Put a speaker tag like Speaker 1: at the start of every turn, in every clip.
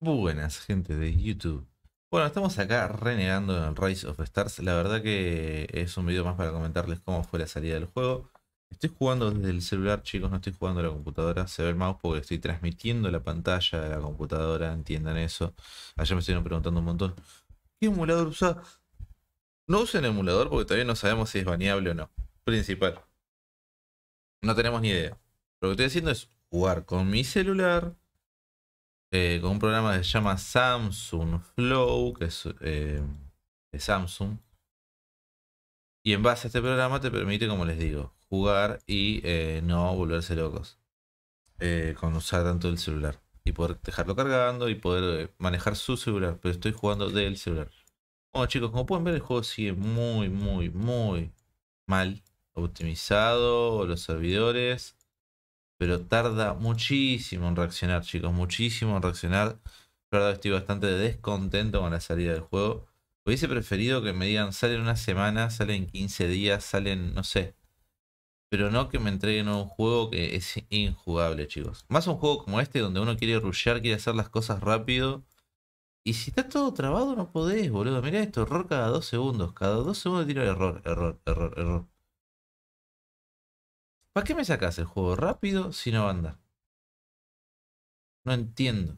Speaker 1: Buenas, gente de YouTube. Bueno, estamos acá renegando en Rise of Stars. La verdad que es un video más para comentarles cómo fue la salida del juego. Estoy jugando desde el celular, chicos, no estoy jugando a la computadora. Se ve el mouse porque estoy transmitiendo la pantalla de la computadora, entiendan eso. Allá me estuvieron preguntando un montón. ¿Qué emulador usa? No usen emulador porque todavía no sabemos si es baneable o no. Principal. No tenemos ni idea. Lo que estoy haciendo es jugar con mi celular eh, con un programa que se llama Samsung Flow, que es de eh, Samsung. Y en base a este programa te permite, como les digo, jugar y eh, no volverse locos con usar tanto el celular. Y poder dejarlo cargando y poder manejar su celular. Pero estoy jugando del celular. Bueno chicos, como pueden ver el juego sigue muy, muy, muy mal optimizado. Los servidores pero tarda muchísimo en reaccionar, chicos, muchísimo en reaccionar. La verdad estoy bastante descontento con la salida del juego. Hubiese preferido que me digan, salen una semana, salen 15 días, salen, no sé. Pero no que me entreguen un juego que es injugable, chicos. Más un juego como este, donde uno quiere rushear, quiere hacer las cosas rápido. Y si está todo trabado, no podés, boludo. Mirá esto, error cada dos segundos. Cada dos segundos tiro error, error, error, error. ¿Para qué me sacas el juego rápido si no anda? No entiendo.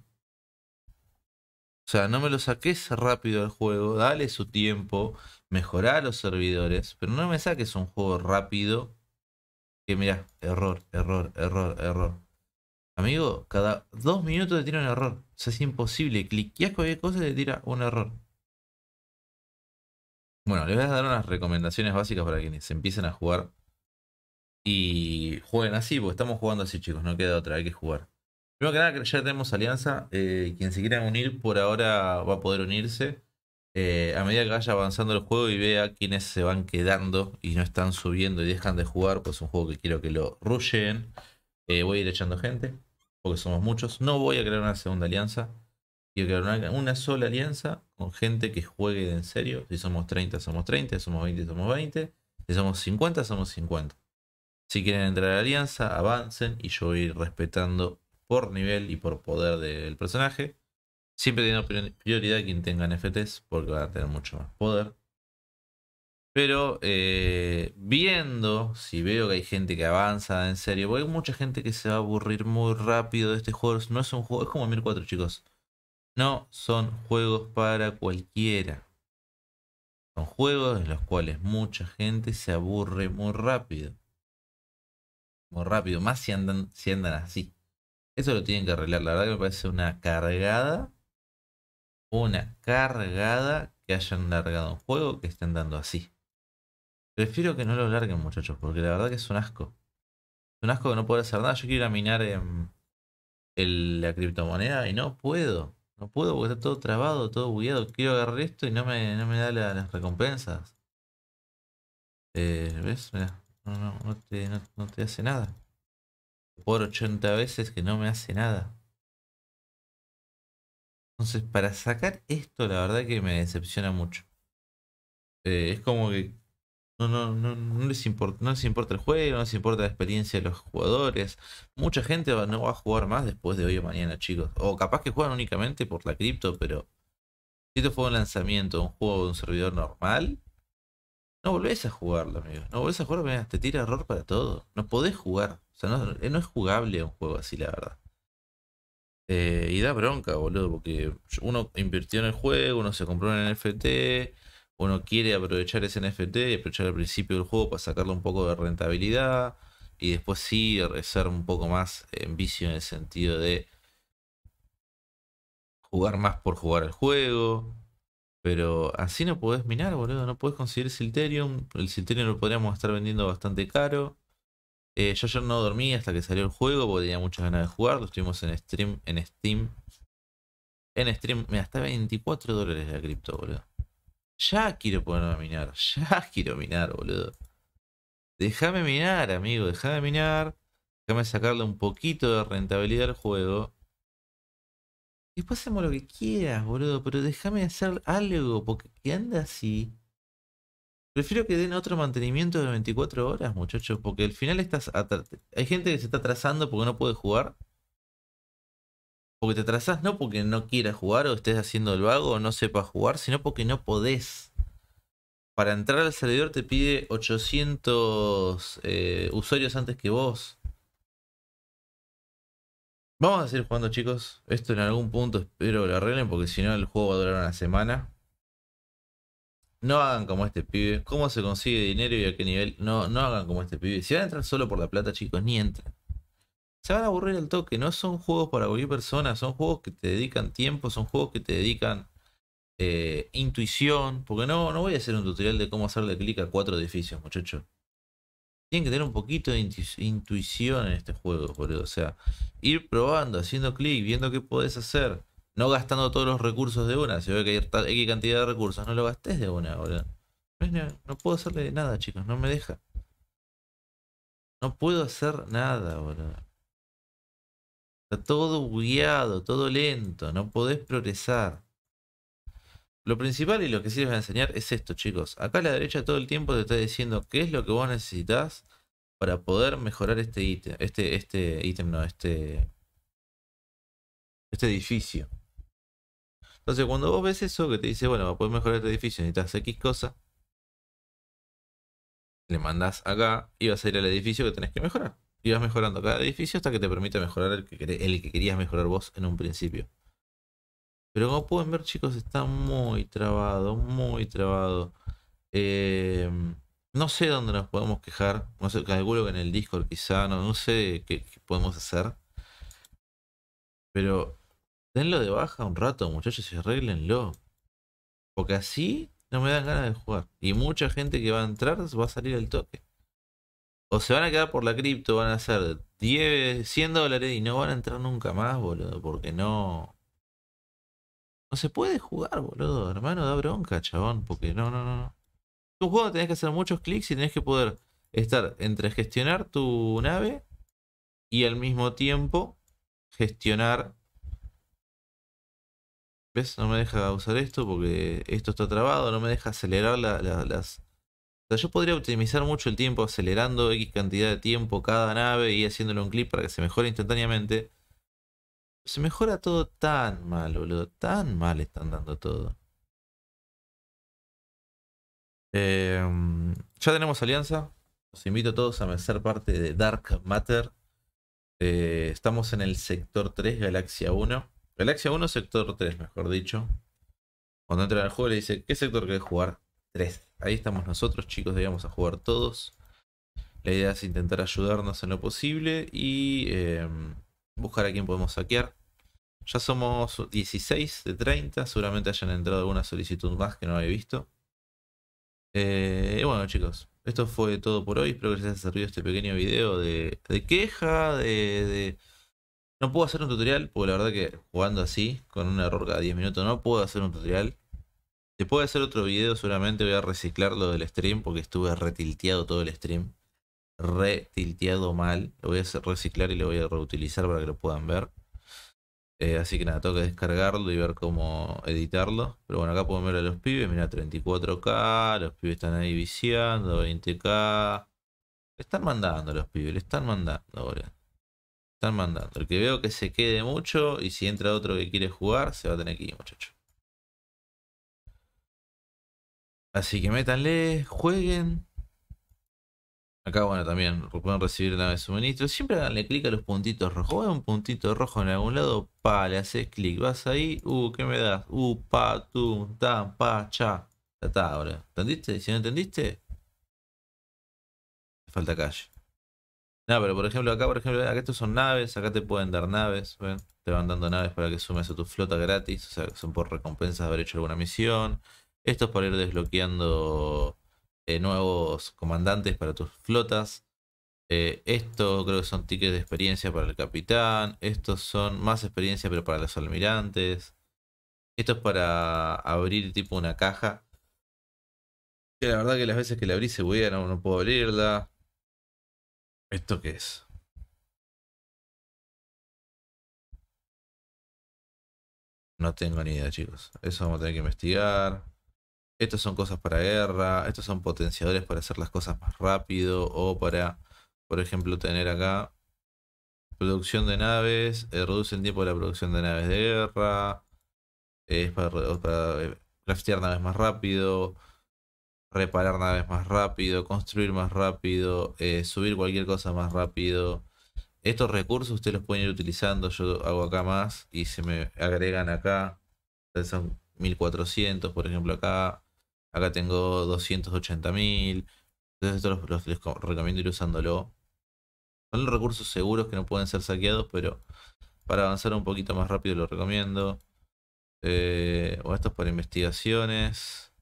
Speaker 1: O sea, no me lo saques rápido el juego, dale su tiempo, mejorá los servidores, pero no me saques un juego rápido que mirá, error, error, error, error. Amigo, cada dos minutos te tira un error. O sea, es imposible. Cliqueas cualquier cosa y te tira un error. Bueno, les voy a dar unas recomendaciones básicas para quienes empiecen a jugar y jueguen así, porque estamos jugando así, chicos. No queda otra, hay que jugar. Primero que nada, ya tenemos alianza. Eh, quien se quiera unir por ahora va a poder unirse. Eh, a medida que vaya avanzando el juego y vea quiénes se van quedando y no están subiendo y dejan de jugar, pues es un juego que quiero que lo rullen. Eh, voy a ir echando gente, porque somos muchos. No voy a crear una segunda alianza. Quiero crear una, una sola alianza con gente que juegue en serio. Si somos 30, somos 30. Si somos 20, somos 20. Si somos 50, somos 50. Si quieren entrar a la alianza, avancen y yo voy a ir respetando por nivel y por poder del personaje. Siempre teniendo prioridad quien tenga NFTs porque van a tener mucho más poder. Pero eh, viendo, si veo que hay gente que avanza en serio, porque hay mucha gente que se va a aburrir muy rápido de este juego. No es un juego, es como 1004, chicos. No son juegos para cualquiera. Son juegos en los cuales mucha gente se aburre muy rápido muy rápido, más si andan, si andan así. Eso lo tienen que arreglar, la verdad que me parece una cargada, una cargada que hayan largado un juego que estén dando así. Prefiero que no lo larguen muchachos, porque la verdad que es un asco. Es un asco que no puedo hacer nada, yo quiero ir a minar en, la criptomoneda y no puedo. No puedo porque está todo trabado, todo bugueado. Quiero agarrar esto y no me, no me da las recompensas. Eh, ¿Ves? Mira. No, no, no te, hace nada. Por 80 veces que no me hace nada. Entonces, para sacar esto, la verdad que me decepciona mucho. Eh, es como que no, les importa, el juego, no les importa la experiencia de los jugadores. Mucha gente no va a jugar más después de hoy o mañana, chicos. O capaz que juegan únicamente por la cripto, pero si esto fue un lanzamiento, un juego de un servidor normal, no volvés a jugarlo, amigo. No volvés a jugarlo, te tira error para todo. No podés jugar. O sea, no, eh, es jugable un juego así, la verdad. Eh, y da bronca, boludo, porque uno invirtió en el juego, uno se compró un NFT, uno quiere aprovechar ese NFT y aprovechar al principio del juego para sacarle un poco de rentabilidad y después sí ser un poco más en vicio en el sentido de jugar más por jugar el juego, pero así no podés minar, boludo. No podés conseguir Silterium. El Silterium lo podríamos estar vendiendo bastante caro. Eh, yo ayer no dormí hasta que salió el juego porque tenía muchas ganas de jugarlo. Estuvimos en stream, en Steam. En stream, me hasta 24 dólares la cripto, boludo. Ya quiero ponerme a minar. Ya quiero minar, boludo. Déjame minar, amigo. Déjame minar. Déjame sacarle un poquito de rentabilidad al juego. Después pues hacemos lo que quieras, boludo, pero déjame hacer algo, porque que anda así. Prefiero que den otro mantenimiento de 24 horas, muchachos, porque al final estás hay gente que se está atrasando porque no puede jugar. Porque te atrasás no porque no quieras jugar o estés haciendo el vago o no sepas jugar, sino porque no podés. Para entrar al servidor te pide 800 eh, usuarios antes que vos. Vamos a seguir jugando, chicos. Esto en algún punto espero lo arreglen, porque si no, el juego va a durar una semana. No hagan como este pibe. ¿Cómo se consigue dinero y a qué nivel? No, no hagan como este pibe. Si van a entrar solo por la plata, chicos, ni entran. Se van a aburrir al toque. No son juegos para cualquier persona. Son juegos que te dedican tiempo. Son juegos que te dedican eh, intuición. Porque no, no voy a hacer un tutorial de cómo hacerle clic a cuatro edificios, muchachos tienen que tener un poquito de intuición en este juego, boludo. O sea, ir probando, haciendo clic, viendo qué podés hacer. No gastando todos los recursos de una. Si veo que hay X cantidad de recursos, no lo gastes de una, boludo. No, no puedo hacerle nada, chicos. No me deja. No puedo hacer nada, boludo. Está todo bugueado, todo lento. No podés progresar. Lo principal y lo que sirve les a enseñar es esto, chicos. Acá a la derecha todo el tiempo te está diciendo qué es lo que vos necesitas para poder mejorar este ítem. Este, este ítem, no, este. Este edificio. Entonces, cuando vos ves eso que te dice, bueno, poder mejorar este edificio, necesitas X cosa. Le mandás acá y vas a ir al edificio que tenés que mejorar. Y vas mejorando cada edificio hasta que te permite mejorar el que, el que querías mejorar vos en un principio. Pero como pueden ver, chicos, está muy trabado, muy trabado. Eh, no sé dónde nos podemos quejar. No sé, calculo que en el Discord quizá, no, sé qué, podemos hacer. Pero denlo de baja un rato, muchachos, y arreglenlo. Porque así no me dan ganas de jugar. Y mucha gente que va a entrar va a salir al toque. O se van a quedar por la cripto, van a ser 10, 100 dólares y no van a entrar nunca más, boludo. Porque no no se puede jugar, boludo. Hermano, da bronca, chabón. Porque no, no, no. no. Es un juego donde tenés que hacer muchos clics y tenés que poder estar entre gestionar tu nave y al mismo tiempo gestionar. ¿Ves? No me deja usar esto porque esto está trabado, no me deja acelerar las. O sea, yo podría optimizar mucho el tiempo acelerando X cantidad de tiempo cada nave y haciéndole un clic para que se mejore instantáneamente se mejora todo tan mal, boludo. Tan mal están dando todo. Em, ya tenemos alianza. Los invito a todos a hacer parte de Dark Matter. Eh, estamos en el sector 3, Galaxia 1. Galaxia 1, sector 3, mejor dicho. Cuando entra al juego le dice, ¿qué sector querés jugar? 3. Ahí estamos nosotros, chicos, debíamos a jugar todos. La idea es intentar ayudarnos en lo posible y... Em, buscar a quién podemos saquear. Ya somos 16 de 30, seguramente hayan entrado alguna solicitud más que no había visto. Eh, bueno chicos, esto fue todo por hoy, espero que les haya servido este pequeño video de, queja, de, No puedo hacer un tutorial, porque la verdad que jugando así, con un error cada 10 minutos, no puedo hacer un tutorial. Después de hacer otro video seguramente voy a reciclar lo del stream, porque estuve retilteado todo el stream. Re tilteado mal. Lo voy a reciclar y lo voy a reutilizar para que lo puedan ver. Eh, así que nada, tengo descargarlo y ver cómo editarlo. Pero bueno, acá podemos ver a los pibes. Mira, 34K. Los pibes están ahí viciando. 20K. están mandando los pibes. Le están mandando, ahora. Están mandando. El que veo que se quede mucho. Y si entra otro que quiere jugar, se va a tener que ir, muchacho. Así que métanle, jueguen, Acá, bueno, también pueden recibir naves suministros Siempre le clic a los puntitos rojos. a un puntito rojo en algún lado. Pa, le haces clic. Vas ahí. Uh, ¿qué me das? Uh, pa, tu, ta, pa, cha. ahora. ¿Entendiste? Si no entendiste, falta calle. No, pero por ejemplo, acá, por ejemplo, acá estos son naves, acá te pueden dar naves, Te van dando naves para que sumes a tu flota gratis, o sea, son por recompensas de haber hecho alguna misión. Esto es para ir desbloqueando eh, nuevos comandantes para tus flotas. Eh, esto creo que son tickets de experiencia para el capitán. Estos son más experiencia, pero para los almirantes. Esto es para abrir tipo una caja. Que la verdad que las veces que la abrí se voy no, no puedo abrirla. ¿Esto qué es? No tengo ni idea, chicos. Eso vamos a tener que investigar. Estos son cosas para guerra, estos son potenciadores para hacer las cosas más rápido o para, por ejemplo, tener acá producción de naves, eh, Reducen el tiempo de la producción de naves de guerra, eh, es para, eh, craftear naves más rápido, reparar naves más rápido, construir más rápido, subir cualquier cosa más rápido. Estos recursos ustedes los pueden ir utilizando. Yo hago acá más y se me agregan acá. Son 1400, por ejemplo, acá. Acá tengo 280.000. Entonces esto los, recomiendo ir usándolo. Son recursos seguros que no pueden ser saqueados, pero para avanzar un poquito más rápido lo recomiendo. Eh, o esto es para investigaciones.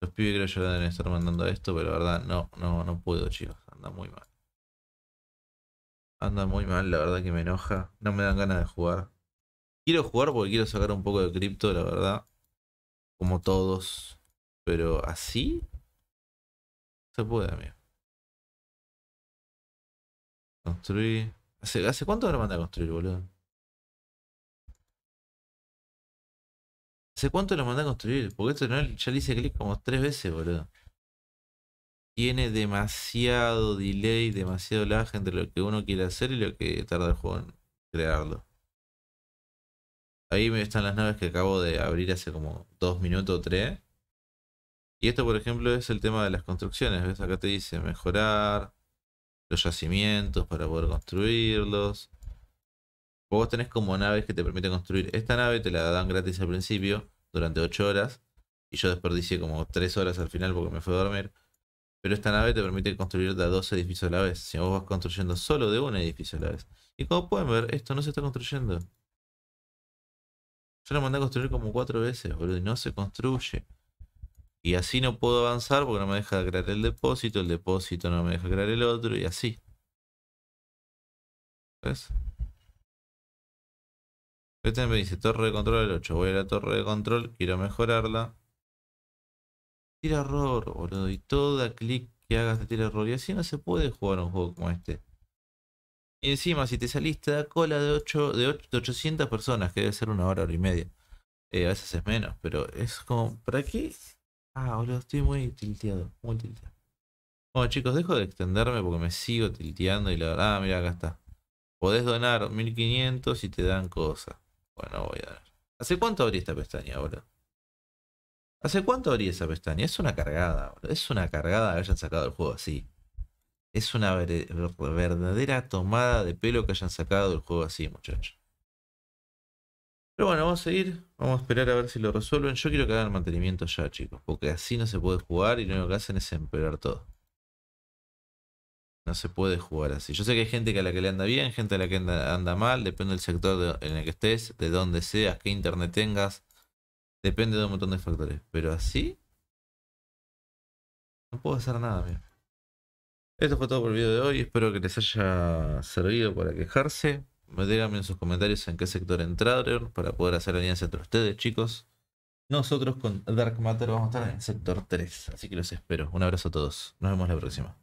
Speaker 1: Los pibes creo yo deben estar mandando esto, pero la verdad no, no, no puedo, chicos. Anda muy mal. Anda muy mal, la verdad que me enoja. No me dan ganas de jugar. Quiero jugar porque quiero sacar un poco de cripto, la verdad como todos, pero así se puede, amigo. Construir. ¿Hace, cuánto lo mandé a construir, boludo? ¿Hace cuánto lo mandé a construir? Porque esto ya le hice clic como tres veces, boludo. Tiene demasiado delay, demasiado lag entre lo que uno quiere hacer y lo que tarda el juego en crearlo. Ahí están las naves que acabo de abrir hace como dos minutos o tres. Y esto, por ejemplo, es el tema de las construcciones. ¿Ves? Acá te dice mejorar los yacimientos para poder construirlos. Vos tenés como naves que te permiten construir. Esta nave te la dan gratis al principio, durante 8 horas. Y yo desperdicié como 3 horas al final porque me fui a dormir. Pero esta nave te permite construir de 12 edificios a la vez. Si vos vas construyendo solo de un edificio a la vez. Y como pueden ver, esto no se está construyendo. Yo lo mandé a construir como cuatro veces, boludo, y no se construye. Y así no puedo avanzar porque no me deja crear el depósito, el depósito no me deja crear el otro, y así. ¿Ves? Este me dice torre de control al 8. Voy a la torre de control, quiero mejorarla. Tira error, boludo. Y toda clic que hagas te tira error. Y así no se puede jugar un juego como este. Y encima, si te saliste da cola de, de, 800 personas, que debe ser una hora, hora y media. Eh, a veces es menos, pero es como, ¿para qué? Ah, boludo, estoy muy tilteado, muy tilteado. Bueno, chicos, dejo de extenderme porque me sigo tilteando y la verdad, ah, mira, acá está. Podés donar 1500 y te dan cosas. Bueno, voy a dar. ¿Hace cuánto abrí esta pestaña, boludo? ¿Hace cuánto abrí esa pestaña? Es una cargada, boludo. Es una cargada que hayan sacado el juego así. Es una verdadera tomada de pelo que hayan sacado del juego así, muchachos. Pero bueno, vamos a seguir. Vamos a esperar a ver si lo resuelven. Yo quiero que hagan mantenimiento ya, chicos. Porque así no se puede jugar y lo único que hacen es empeorar todo. No se puede jugar así. Yo sé que hay gente que a la que le anda bien, gente a la que anda, mal. Depende del sector en el que estés, de dónde seas, qué internet tengas. Depende de un montón de factores. Pero así... No puedo hacer nada, mira. Esto fue todo por el video de hoy. Espero que les haya servido para quejarse. Me en sus comentarios en qué sector entraron para poder hacer alianza entre ustedes, chicos. Nosotros con Dark Matter vamos a estar en el sector 3, así que los espero. Un abrazo a todos. Nos vemos la próxima.